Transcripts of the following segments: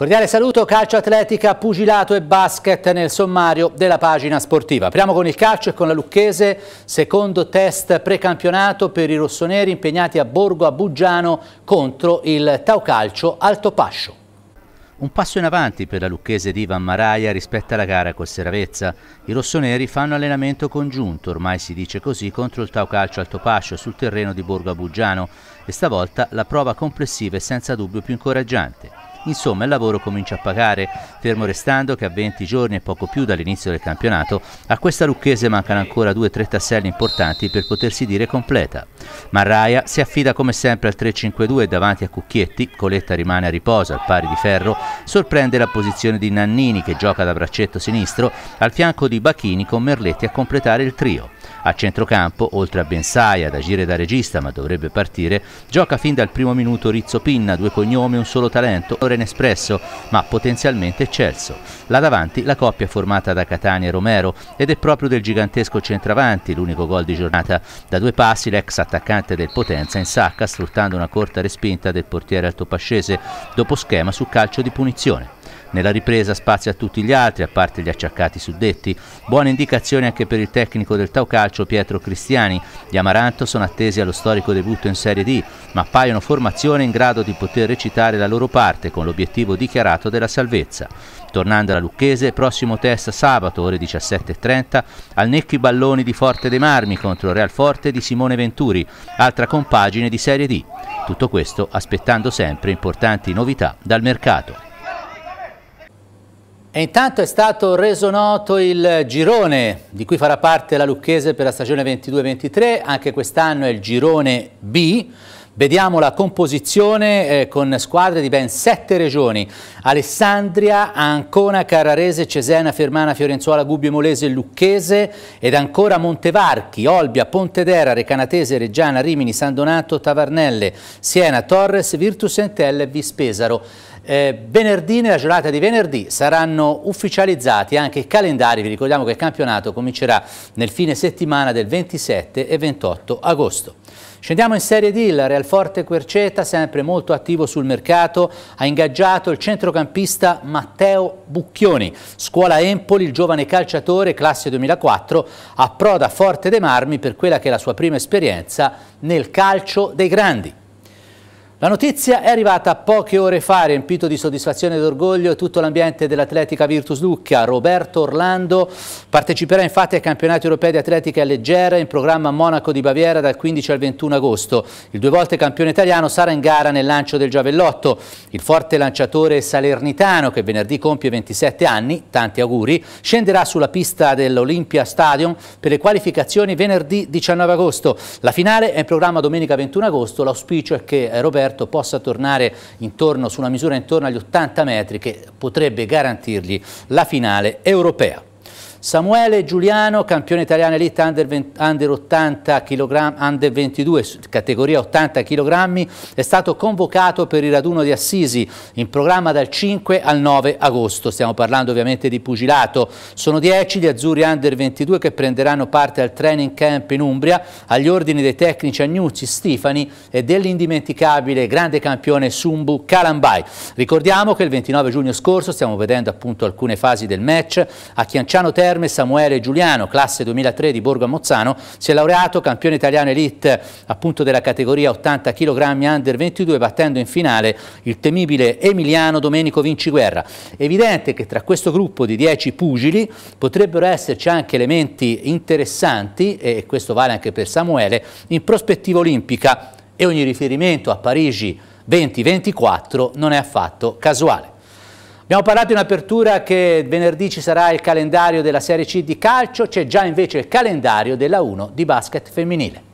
Cordiale saluto, calcio atletica, pugilato e basket nel sommario della pagina sportiva. Apriamo con il calcio e con la Lucchese, secondo test precampionato per i rossoneri impegnati a Borgo a Buggiano contro il Tau Taucalcio Altopascio. Un passo in avanti per la lucchese di Ivan Maraia rispetto alla gara col Seravezza. I rossoneri fanno allenamento congiunto, ormai si dice così, contro il Tau Taucalcio Altopascio sul terreno di Borgo a Buggiano e stavolta la prova complessiva è senza dubbio più incoraggiante. Insomma, il lavoro comincia a pagare, fermo restando che a 20 giorni e poco più dall'inizio del campionato, a questa lucchese mancano ancora due o tre tasselli importanti per potersi dire completa. Marraia si affida come sempre al 3-5-2 davanti a Cucchietti, Coletta rimane a riposo al pari di ferro, sorprende la posizione di Nannini che gioca da braccetto sinistro al fianco di Bachini con Merletti a completare il trio. A centrocampo, oltre a Bensai ad agire da regista ma dovrebbe partire, gioca fin dal primo minuto Rizzo Pinna, due cognomi, un solo talento, valore inespresso, ma potenzialmente eccelso. Là davanti la coppia formata da Catania e Romero ed è proprio del gigantesco centravanti l'unico gol di giornata. Da due passi l'ex attaccante del Potenza in sacca sfruttando una corta respinta del portiere altopascese dopo schema su calcio di punizione. Nella ripresa spazio a tutti gli altri, a parte gli acciaccati suddetti. Buone indicazioni anche per il tecnico del Tau Calcio Pietro Cristiani. Gli Amaranto sono attesi allo storico debutto in Serie D, ma appaiono formazione in grado di poter recitare la loro parte con l'obiettivo dichiarato della salvezza. Tornando alla Lucchese, prossimo test sabato ore 17.30 al Necchi Balloni di Forte dei Marmi contro Real Forte di Simone Venturi, altra compagine di Serie D. Tutto questo aspettando sempre importanti novità dal mercato. E intanto è stato reso noto il girone di cui farà parte la Lucchese per la stagione 22-23, anche quest'anno è il girone B. Vediamo la composizione eh, con squadre di ben sette regioni. Alessandria, Ancona, Carrarese, Cesena, Fermana, Fiorenzuola, Gubbio, Molese, Lucchese ed ancora Montevarchi, Olbia, Pontedera, Recanatese, Reggiana, Rimini, San Donato, Tavarnelle, Siena, Torres, Virtus Entelle e Vispesaro. Eh, venerdì, nella giornata di venerdì, saranno ufficializzati anche i calendari. Vi ricordiamo che il campionato comincerà nel fine settimana del 27 e 28 agosto. Scendiamo in Serie D, il Real Forte Querceta, sempre molto attivo sul mercato, ha ingaggiato il centrocampista Matteo Bucchioni. Scuola Empoli, il giovane calciatore, classe 2004, approda Forte dei Marmi per quella che è la sua prima esperienza nel calcio dei grandi. La notizia è arrivata poche ore fa, riempito di soddisfazione ed orgoglio tutto l'ambiente dell'atletica Virtus Lucca. Roberto Orlando parteciperà infatti ai campionati europei di atletica leggera in programma Monaco di Baviera dal 15 al 21 agosto. Il due volte campione italiano sarà in gara nel lancio del giavellotto. Il forte lanciatore salernitano, che venerdì compie 27 anni, tanti auguri, scenderà sulla pista dell'Olympia Stadium per le qualificazioni venerdì 19 agosto. La finale è in programma domenica 21 agosto, l'auspicio è che eh, Roberto Alberto possa tornare intorno, su una misura intorno agli 80 metri che potrebbe garantirgli la finale europea. Samuele Giuliano, campione italiano elite under, 20, under 80 kg, under 22, categoria 80 kg, è stato convocato per il raduno di Assisi, in programma dal 5 al 9 agosto. Stiamo parlando ovviamente di pugilato. Sono 10 gli azzurri under 22 che prenderanno parte al training camp in Umbria, agli ordini dei tecnici Agnuzzi, Stefani e dell'indimenticabile grande campione Sumbu Calambai. Ricordiamo che il 29 giugno scorso, stiamo vedendo appunto alcune fasi del match, a Chianciano Terra Terme Samuele Giuliano, classe 2003 di Borgo a Mozzano, si è laureato campione italiano elite appunto della categoria 80 kg under 22 battendo in finale il temibile Emiliano Domenico Vinciguerra. Evidente che tra questo gruppo di 10 pugili potrebbero esserci anche elementi interessanti e questo vale anche per Samuele in prospettiva olimpica e ogni riferimento a Parigi 2024 non è affatto casuale. Abbiamo parlato in apertura che venerdì ci sarà il calendario della Serie C di calcio, c'è già invece il calendario della 1 di basket femminile.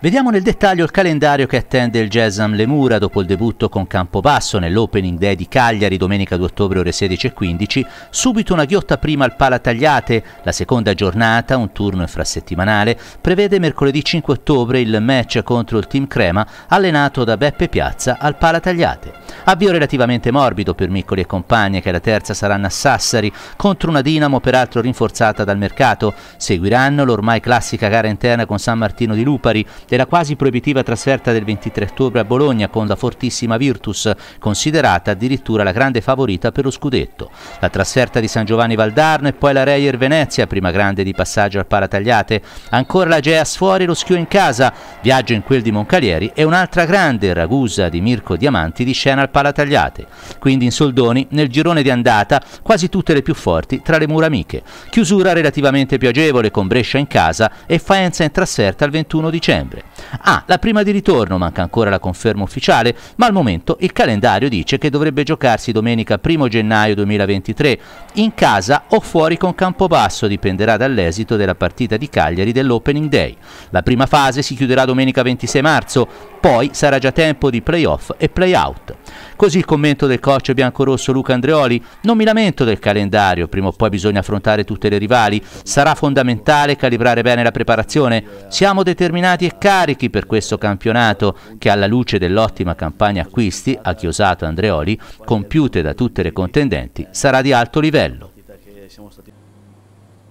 Vediamo nel dettaglio il calendario che attende il Gesam Lemura dopo il debutto con Campobasso nell'Opening Day di Cagliari domenica 2 ottobre ore 16.15, subito una ghiotta prima al Pala Tagliate, la seconda giornata, un turno infrasettimanale, prevede mercoledì 5 ottobre il match contro il team Crema allenato da Beppe Piazza al Pala Tagliate. Avvio relativamente morbido per Miccoli e compagni che la terza saranno a Sassari contro una Dinamo peraltro rinforzata dal mercato, seguiranno l'ormai classica gara interna con San Martino di Lupari, della quasi proibitiva trasferta del 23 ottobre a Bologna con la fortissima Virtus, considerata addirittura la grande favorita per lo scudetto. La trasferta di San Giovanni Valdarno e poi la Reyer Venezia, prima grande di passaggio al Palatagliate. ancora la Geas fuori, lo Schio in casa, viaggio in quel di Moncalieri e un'altra grande, Ragusa di Mirko Diamanti, di scena al Palatagliate. Quindi in soldoni, nel girone di andata, quasi tutte le più forti tra le mura amiche. Chiusura relativamente più agevole con Brescia in casa e Faenza in trasferta il 21 dicembre. Ah, la prima di ritorno, manca ancora la conferma ufficiale, ma al momento il calendario dice che dovrebbe giocarsi domenica 1 gennaio 2023, in casa o fuori con Campobasso, dipenderà dall'esito della partita di Cagliari dell'Opening Day. La prima fase si chiuderà domenica 26 marzo, poi sarà già tempo di playoff e playout. Così il commento del coach biancorosso Luca Andreoli, non mi lamento del calendario, prima o poi bisogna affrontare tutte le rivali, sarà fondamentale calibrare bene la preparazione, siamo determinati e carichi carichi per questo campionato che alla luce dell'ottima campagna acquisti a Chiosato Andreoli compiute da tutte le contendenti sarà di alto livello.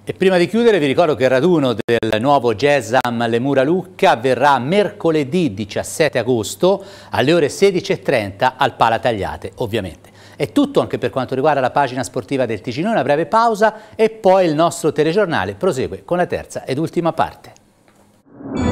E prima di chiudere vi ricordo che il raduno del nuovo Jazz Am Le Mura Lucca avverrà mercoledì 17 agosto alle ore 16.30 al Pala Tagliate, ovviamente. È tutto anche per quanto riguarda la pagina sportiva del Ticino, una breve pausa e poi il nostro telegiornale prosegue con la terza ed ultima parte.